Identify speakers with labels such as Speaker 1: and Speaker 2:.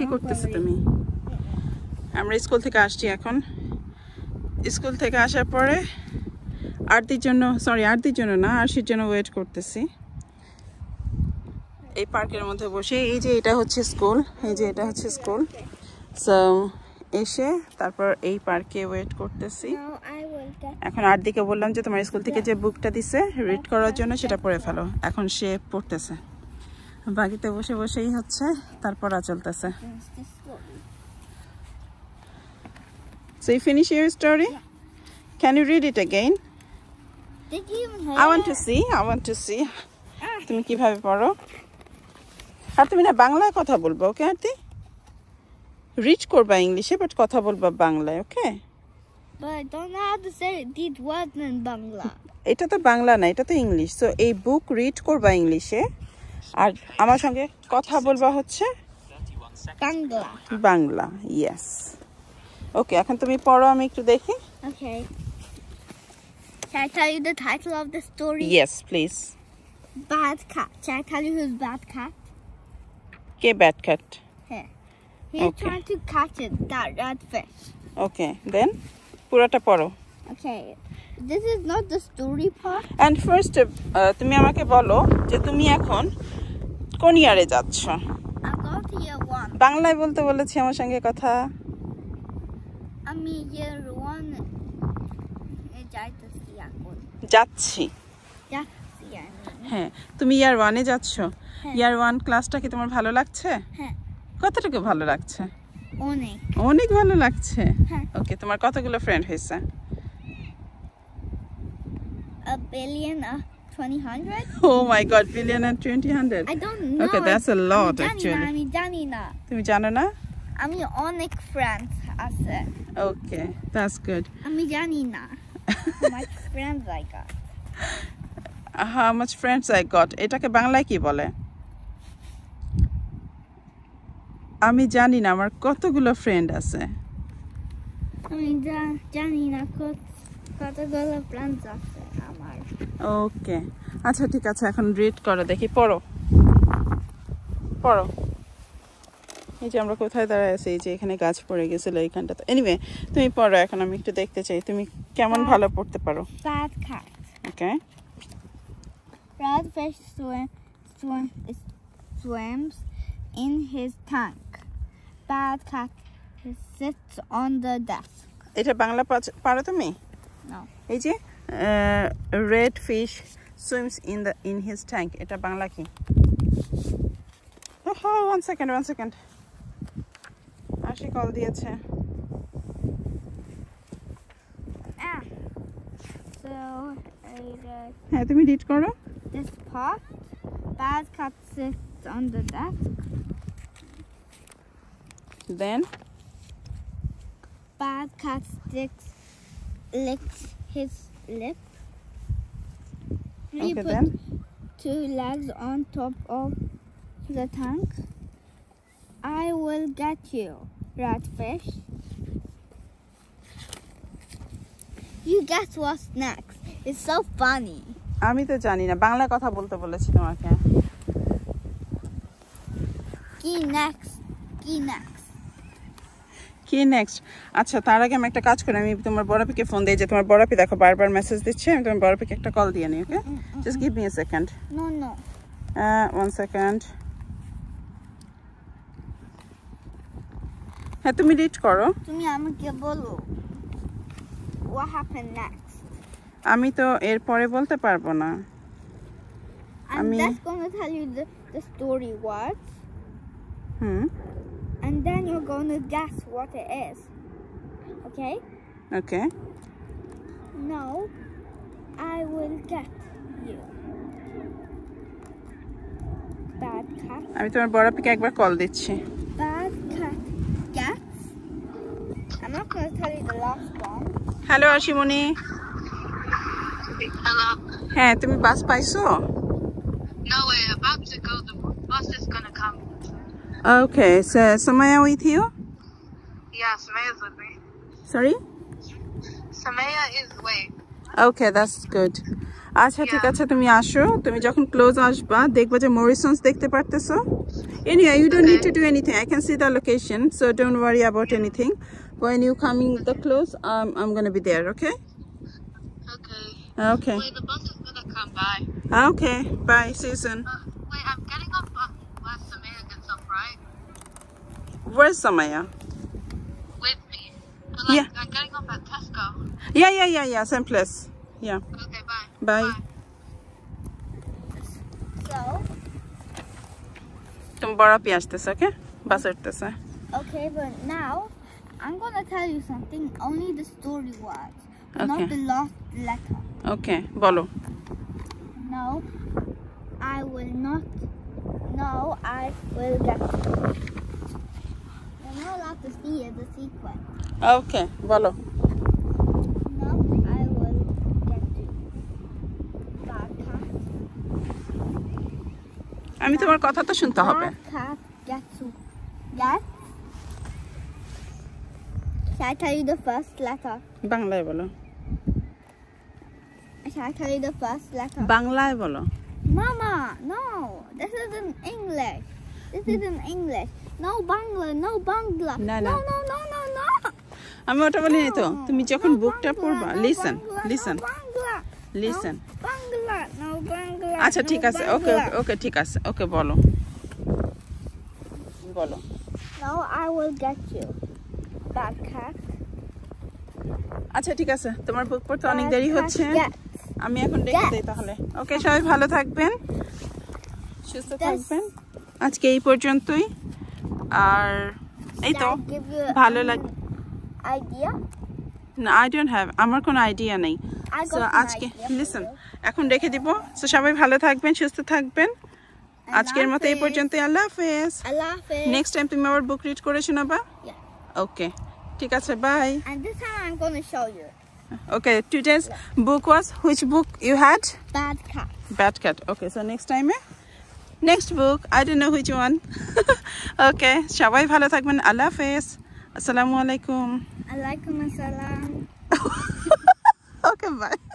Speaker 1: কি করতেছো তুমি আমরা স্কুল থেকে আসছি এখন স্কুল থেকে আসার পরে আরতির জন্য সরি আরতির জন্য না আরশির জন্য ওয়েট করতেছি এই পার্কের মধ্যে বসে এই যে এটা হচ্ছে স্কুল এই যে এটা হচ্ছে স্কুল সো এসে তারপর এই পার্কে ওয়েট করতেছি এখন আর দিকে বললাম যে তোমার স্কুল থেকে যে বুকটা দিছে রিড করার জন্য সেটা পড়ে ফেলো এখন সে পড়তেছে বাকিতে বসে বসেই হচ্ছে তারপর আর চলতেছে So you finish your story? Yeah. Can you read it again? Did you even hear I want তুমি কিভাবে পড়ো আর তুমি না বাংলায় কথা বলবো ওকে আর তুই রিড করবা ইংলিশে বাট কথা বলবা বাংলায় ওকে এটা তো বাংলা না এটা তো ইংলিশ তো এই বুক রিড করবা ইংলিশে আর আমার সঙ্গে কথা বলবা হচ্ছে বাংলা বাংলা ইয়েস ওকে এখন তুমি পড়ো আমি একটু দেখি
Speaker 2: Can I tell you the title of the story? Yes, please. Bad cat. Can I tell you who's bad cat?
Speaker 1: Okay, bad cat. Yeah. He's okay. trying
Speaker 2: to catch it, that red fish.
Speaker 1: Okay, then? পুরোটা পড়ো
Speaker 2: Okay. This is not the story part.
Speaker 1: And first, tumi amake bolo, je tumi এখন কোন ইয়ারে যাচ্ছ বাংলায় বলতে বলেছি আমার সঙ্গে কথা
Speaker 2: আমি ইয়ার ওয়ান যাইতেছি যাচ্ছি হ্যাঁ
Speaker 1: তুমি ইয়ার ওয়ানে যাচ্ছ ইয়ার ওয়ান ক্লাসটা কি তোমার ভালো লাগছে হ্যাঁ কতটুকু ভালো লাগছে অনেক অনেক ভালো লাগছে ওকে হ্যাঁ। তোমার কতগুলো ফ্রেন্ড হয়েছে
Speaker 2: a billion, a 2000?
Speaker 1: Oh my god, billion and 2000? I
Speaker 2: don't know. Okay, that's a lot I'm actually. আমি জানি না তুমি জানো না আমি অনেক ফ্রেন্ডস আছে
Speaker 1: Okay, that's good.
Speaker 2: আমি জানি না my friends I got.
Speaker 1: How much friends I got? এটাকে বাংলায় কি বলে? আমি জানি না আমার কতগুলো ফ্রেন্ড আছে
Speaker 2: আমি জানি না কতগুলো ফ্রেন্ডস আছে
Speaker 1: ওকে আচ্ছা ঠিক আছে এখন রিড করো দেখি পড়ো পড়ো এই যে আমরা কোথায় দাঁড়ায় আছি এই যে এখানে গাছ পড়ে গেছিল এইখানটাতে এনিওয়ে তুমি পড়ো এখন আমি একটু দেখতে চাই তুমি কেমন ভালো পড়তে পারো ওকে
Speaker 2: Radfish swim, swims in his tank. Bad cat sits on the desk.
Speaker 1: এটা বাংলা পারো তুমি এই যে Uh, red fish swims in the in his tank এটা বাংলা কি oh, one second one second আশি কল দিয়েছে ah, হ্যাঁ তুমি রিড করো
Speaker 2: This pot, bad cat sits on the desk. Then? Bad cat sticks, licks his lip. We okay, put then. two legs on top of the tank. I will get you, ratfish.
Speaker 1: You guess what's next. It's so funny. আমি তো জানি না বাংলা কথা বলতে বলেছি তোমাকে কি next কি নেক্সট কি নেক্সট আচ্ছা তার আগে আমি একটা কাজ করি আমি তোমার বড়পিকে ফোন দিয়ে যে তোমার বড়পি দেখো বারবার মেসেজ দিচ্ছে আমি তোমার বড়পিকে একটা কল দিয়ে নিই okay just give me a second no no one second হ্যাঁ তুমি রিড করো
Speaker 2: তুমি আমাকে বলো what happened next
Speaker 1: আমি তো এরপরে বলতে পারবো না
Speaker 2: আমি just going to tell you the, the hmm and then you're going to guess what it is. Okay? Okay. No, I will get you.
Speaker 1: Bad cat. I'm আমি a বড় পিকে একবার কল দিচ্ছি.
Speaker 2: Bad cat gets. I'm not going to tell you the last one.
Speaker 1: Hello, Ashimoni. Hello. me bus by so.
Speaker 2: No way, about to go. The bus is gonna come.
Speaker 1: Ah, okay, so Samaya with you?
Speaker 2: Yeah, Samaya's with me. Sorry? Samaya is wait.
Speaker 1: Okay, that's good. আচ্ছা ঠিক আছে তুমি আসো তুমি যখন close আসবা দেখবা যে মরিসন্স দেখতে পারতেছো anyway you don't need anything. Anything I can see the location so don't worry about anything when you coming the close I'm i'm gonna be there okay okay okay the bus is gonna come by okay bye season uh Where's Samaya? With me. Well, yeah.
Speaker 2: I'm getting off at Tesco.
Speaker 1: Yeah, yeah, yeah, yeah. Same place. Yeah. Okay, bye. Bye. bye. তুমি বরফে আসতেছ ওকে বাস উঠতেছে
Speaker 2: Okay, but now I'm gonna tell you something. Only the story words, okay. not the last letter.
Speaker 1: Okay, bolo.
Speaker 2: No, I will not. No, I will get. I'm
Speaker 1: not allowed to see it. It's secret. Okay, follow. I am going to আমি তোমার কথা তো শুনতে হবে
Speaker 2: Shall I tell you the first letter? বাংলায় বলো Shall I tell you the first letter?
Speaker 1: বাংলায় বলো
Speaker 2: Mama, no, this is not English. This is in English. No Bangla, no Bangla. No, no, no, no, no, no.
Speaker 1: আমি ওটা বলি তো তুমি যখন বুকটা পড়বা লিসন লিসন লিসন
Speaker 2: আচ্ছা ঠিক আছে ওকে ওকে
Speaker 1: ওকে ঠিক আছে ওকে বলো বলো
Speaker 2: No, I will get you.
Speaker 1: আচ্ছা ঠিক আছে তোমার বুক পড়তে অনেক দেরি হচ্ছে আমি এখন ডেকে দিই তাহলে ওকে সবাই ভালো থাকবেন সুস্থ থাকবেন আজকে এই পর্যন্তই আর
Speaker 2: এই তো ভালো লাগে আইডিয়া
Speaker 1: না আই ডোন্ট হ্যাভ আমার কোনো আইডিয়া নেই সো আজকে লিসন এখন রেখে দিব সো সবাই ভালো থাকবেন সুস্থ থাকবেন আজকের মতো এই পর্যন্তই আল্লাহ হাফেজ আল্লাহ হাফেজ নেক্সট টাইম তুমি আবার বুক রিড করে শোনাবা ওকে ঠিক আছে bye okay this time okay book was which book you had bad cat bad cat okay so next টাইমে next book i don't know which one okay shabai bhalo thakben allah hafiz assalamu alaikum
Speaker 2: alaikum assalam okay bye